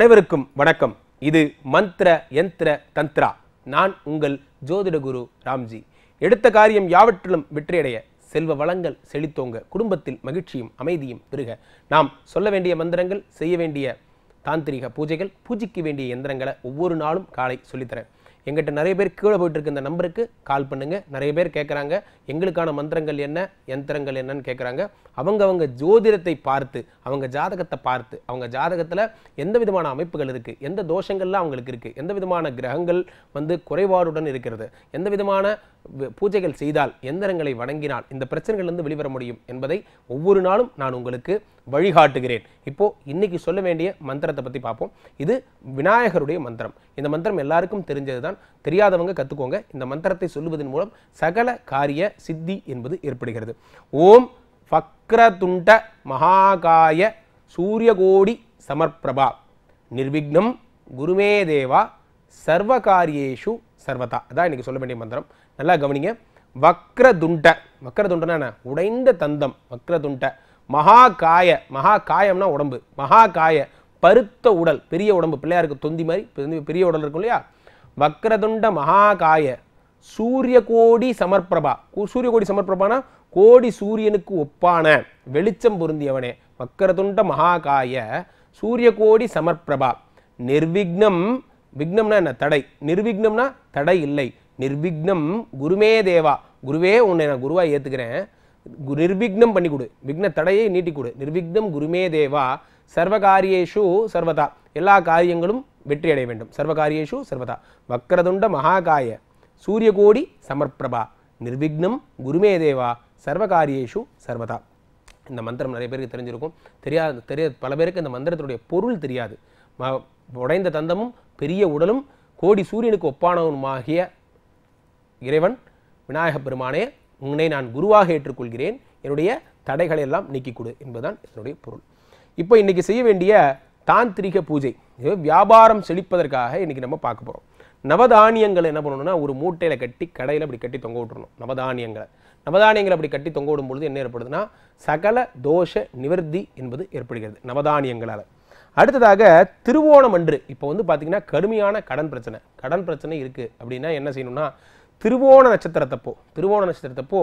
அனைவருக்கும் வணக்கம் இது மந்திர யந்திர தந்திரா நான் உங்கள் ஜோதிட குரு ராம்ஜி எடுத்த காரியம் யாவற்றிலும் வெற்றியடைய செல்வ வளங்கள் செழித்தோங்க குடும்பத்தில் மகிழ்ச்சியும் அமைதியும் பெருக நாம் சொல்ல வேண்டிய மந்திரங்கள் செய்ய வேண்டிய தாந்திரிக பூஜைகள் பூஜைக்கு வேண்டிய எந்திரங்களை ஒவ்வொரு நாளும் காலை சொல்லித்தரேன் எங்கிட்ட நிறைய பேர் கீழே போயிட்டுருக்கு இந்த நம்பருக்கு கால் பண்ணுங்கள் நிறைய பேர் கேட்குறாங்க எங்களுக்கான மந்திரங்கள் என்ன யந்திரங்கள் என்னன்னு கேட்குறாங்க அவங்க அவங்க ஜோதிடத்தை பார்த்து அவங்க ஜாதகத்தை பார்த்து அவங்க ஜாதகத்தில் எந்த விதமான அமைப்புகள் இருக்குது எந்த தோஷங்கள்லாம் அவங்களுக்கு இருக்குது எந்த விதமான கிரகங்கள் வந்து குறைபாடுடன் இருக்கிறது எந்த விதமான பூஜைகள் செய்தால் எந்திரங்களை வணங்கினால் இந்த பிரச்சனைகள்லேருந்து வெளிவர முடியும் என்பதை ஒவ்வொரு நாளும் நான் உங்களுக்கு வழிகாட்டுகிறேன் இப்போது இன்னைக்கு சொல்ல வேண்டிய மந்திரத்தை பற்றி பார்ப்போம் இது விநாயகருடைய மந்திரம் இந்த மந்திரம் எல்லாருக்கும் தெரிஞ்சதுதான் தெரியாதவங்க கற்றுக்கோங்க இந்த மந்திரத்தை சொல்லுவதன் மூலம் சகல காரிய சித்தி என்பது ஏற்படுகிறது ஓம் ஃபக்ரதுண்ட மகாகாய சூரியகோடி சமர்ப்பிரபா நிர்விக்னம் குருமே தேவா சர்வகாரியேஷு சர்வதா அதான் இன்றைக்கி சொல்ல வேண்டிய மந்திரம் நல்லா கவனிங்க வக்ரதுண்ட வக்ரதுண்டனா உடைந்த தந்தம் வக்ரதுண்ட மகா காய மகா காயம்னா உடம்பு மகா காய பருத்த உடல் பெரிய உடம்பு பிள்ளையாருக்கு தொந்தி மாதிரி பெரிய உடல் இருக்கும் இல்லையா வக்ரதுண்ட மகா காய சூரிய கோடி சமர்ப்பிரபா சூரிய கோடி சமர்பிரபானா கோடி சூரியனுக்கு ஒப்பான வெளிச்சம் பொருந்தியவனே மகா மகாகாய சூரிய கோடி சமர்ப்பிரபா நிர்விக்னம் விக்னம்னா என்ன தடை நிர்விக்னம்னா தடை இல்லை நிர்விக்னம் குருமே தேவா குருவே உன்னை நான் குருவாக ஏற்றுக்கிறேன் நிர்விக்னம் பண்ணி கொடு விக்ன தடையை நீட்டி கொடு நிர்விக்னம் குருமே தேவா சர்வ சர்வதா எல்லா காரியங்களும் வெற்றி அடைய வேண்டும் சர்வ சர்வதா வக்ரதுண்ட மகாகாய சூரியகோடி சமர்ப்பிரபா நிர்விக்னம் குருமே தேவா சர்வ காரியேஷு சர்வதா இந்த மந்திரம் நிறைய பேருக்கு தெரிஞ்சிருக்கும் தெரியாத தெரிய பல பேருக்கு இந்த மந்திரத்தினுடைய பொருள் தெரியாது உடைந்த தந்தமும் பெரிய உடலும் கோடி சூரியனுக்கு ஒப்பானவனுமாகிய இறைவன் விநாயகப் பெருமானே உன்னை நான் குருவாக ஏற்றுக்கொள்கிறேன் என்னுடைய தடைகளை எல்லாம் நீக்கி கொடு என்பதுதான் இதனுடைய பொருள் இப்போ இன்னைக்கு செய்ய வேண்டிய தாந்திரிக பூஜை இது வியாபாரம் செழிப்பதற்காக இன்னைக்கு நம்ம பார்க்க போகிறோம் நவதானியங்களை என்ன பண்ணணும்னா ஒரு மூட்டையில் கட்டி கடையில் அப்படி கட்டி தொங்க விட்டுறணும் நவதானியங்களை நவதானியங்களை அப்படி கட்டி தொங்க விடும்பொழுது என்ன ஏற்படுதுன்னா சகல தோஷ நிவர்த்தி என்பது ஏற்படுகிறது நவதானியங்களால் அடுத்ததாக திருவோணம் அன்று இப்போ வந்து பார்த்திங்கன்னா கடுமையான கடன் பிரச்சனை கடன் பிரச்சனை இருக்குது அப்படின்னா என்ன செய்யணும்னா திருவோண நட்சத்திரத்தப்போ திருவோண நட்சத்திரத்தப்போ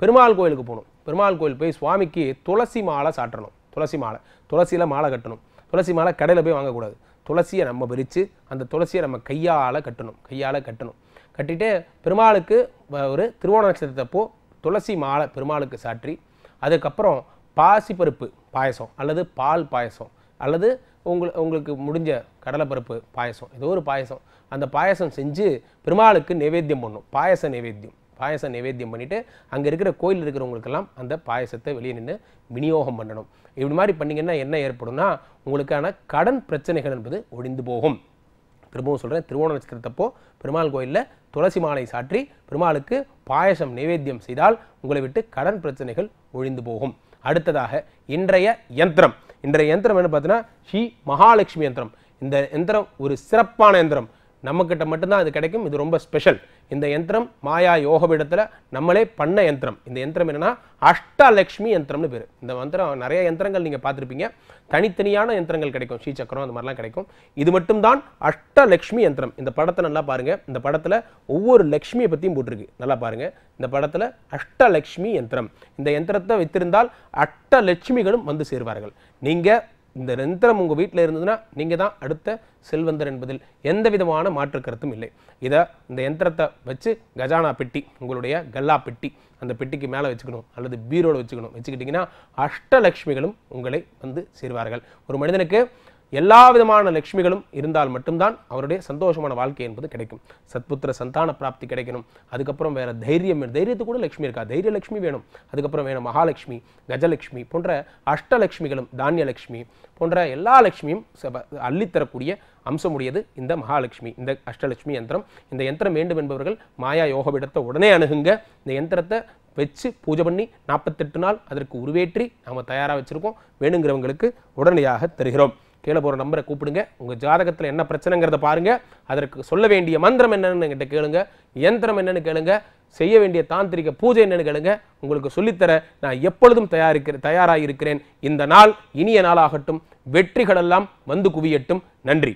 பெருமாள் கோயிலுக்கு போகணும் பெருமாள் கோயில் போய் சுவாமிக்கு துளசி மாலை சாட்டணும் துளசி மாலை துளசியில் மாலை கட்டணும் துளசி மாலை கடையில் போய் வாங்கக்கூடாது துளசியை நம்ம பிரித்து அந்த துளசியை நம்ம கையால் கட்டணும் கையால் கட்டணும் கட்டிட்டு பெருமாளுக்கு ஒரு திருவோண நட்சத்திரத்தப்போ துளசி மாலை பெருமாளுக்கு சாற்றி அதுக்கப்புறம் பாசிப்பருப்பு பாயசம் அல்லது பால் பாயசம் அல்லது உங்களுக்கு உங்களுக்கு முடிஞ்ச கடலைப்பருப்பு பாயசம் ஏதோ ஒரு பாயசம் அந்த பாயசம் செஞ்சு பெருமாளுக்கு நைவேத்தியம் பண்ணும் பாயச நைவேத்தியம் பாயசம் நைவேத்தியம் பண்ணிவிட்டு அங்கே இருக்கிற கோயில் இருக்கிறவங்களுக்கெல்லாம் அந்த பாயசத்தை வெளியே நின்று விநியோகம் பண்ணணும் இப்படி மாதிரி பண்ணிங்கன்னா என்ன ஏற்படும்னா உங்களுக்கான கடன் பிரச்சனைகள் என்பது ஒழிந்து போகும் திரும்பவும் சொல்கிறேன் திருவோண நட்சத்திரத்தப்போ பெருமாள் கோயிலில் துளசி மாலை சாற்றி பெருமாளுக்கு பாயசம் நைவேத்தியம் செய்தால் உங்களை விட்டு கடன் பிரச்சனைகள் ஒழிந்து போகும் அடுத்ததாக இன்றைய யந்திரம் இன்றைய யந்திரம் என்ன பார்த்தீங்கன்னா ஸ்ரீ மகாலட்சுமி யந்திரம் இந்த யந்திரம் ஒரு சிறப்பான யந்திரம் நம்மக்கிட்ட மட்டும்தான் அது கிடைக்கும் இது ரொம்ப ஸ்பெஷல் இந்த யந்திரம் மாயா யோகபீடத்தில் நம்மளே பண்ண யந்திரம் இந்த யந்திரம் என்னென்னா அஷ்டலக்ஷ்மி யந்திரம்னு பேர் இந்த மந்திரம் நிறைய யந்திரங்கள் நீங்கள் பார்த்துருப்பீங்க தனித்தனியான யந்திரங்கள் கிடைக்கும் ஸ்ரீசக்கரம் அந்த மாதிரிலாம் கிடைக்கும் இது மட்டும் தான் அஷ்டலக்ஷ்மி யந்திரம் இந்த படத்தை நல்லா பாருங்கள் இந்த படத்தில் ஒவ்வொரு லக்ஷ்மியை பற்றியும் போட்டிருக்கு நல்லா பாருங்கள் இந்த படத்தில் அஷ்டலக்ஷ்மி யந்திரம் இந்த யந்திரத்தை வைத்திருந்தால் அஷ்டலட்சுமிகளும் வந்து சேர்வார்கள் நீங்கள் இந்த யந்திரம் உங்கள் வீட்டில் இருந்ததுன்னா நீங்கள் தான் அடுத்த செல்வந்தர் என்பதில் எந்த விதமான மாற்று கருத்தும் இல்லை இதை இந்த யந்திரத்தை வச்சு கஜானா பெட்டி உங்களுடைய கல்லா பெட்டி அந்த பெட்டிக்கு மேலே வச்சுக்கணும் அல்லது பீரோவில் வச்சுக்கணும் வச்சுக்கிட்டிங்கன்னா அஷ்டலக்ஷ்மிகளும் உங்களை வந்து சேர்வார்கள் ஒரு மனிதனுக்கு எல்லா விதமான லக்ஷ்மிகளும் இருந்தால் மட்டும்தான் அவருடைய சந்தோஷமான வாழ்க்கை என்பது கிடைக்கும் சத்புத்திர சந்தான பிராப்தி கிடைக்கணும் அதுக்கப்புறம் வேற தைரியம் தைரியத்து கூட லக்ஷ்மி இருக்கா தைரிய லட்சுமி வேணும் அதுக்கப்புறம் வேணும் மகாலட்சுமி கஜலட்சுமி போன்ற அஷ்டலட்சுமிகளும் தானியலட்சுமி போன்ற எல்லா லட்சுமியும் அள்ளித்தரக்கூடிய அம்சமுடையது இந்த மகாலட்சுமி இந்த அஷ்டலட்சுமி யந்திரம் இந்த யந்திரம் வேண்டும் என்பவர்கள் மாயா யோகபீடத்தை உடனே அணுகுங்க இந்த யந்திரத்தை வச்சு பூஜை பண்ணி நாற்பத்தெட்டு நாள் அதற்கு உருவேற்றி நாம் தயாராக வச்சுருக்கோம் வேணுங்கிறவங்களுக்கு உடனடியாக தருகிறோம் கீழே போகிற நம்பரை கூப்பிடுங்க உங்கள் ஜாதகத்தில் என்ன பிரச்சனைங்கிறத பாருங்கள் அதற்கு சொல்ல வேண்டிய மந்திரம் என்னன்னு என்கிட்ட கேளுங்க யந்திரம் என்னன்னு கேளுங்க செய்ய வேண்டிய தாந்திரிக பூஜை என்னன்னு கேளுங்க உங்களுக்கு சொல்லித்தர நான் எப்பொழுதும் தயாரிக்கிற தயாராக இருக்கிறேன் இந்த நாள் இனிய நாளாகட்டும் வெற்றிகளெல்லாம் வந்து குவியட்டும் நன்றி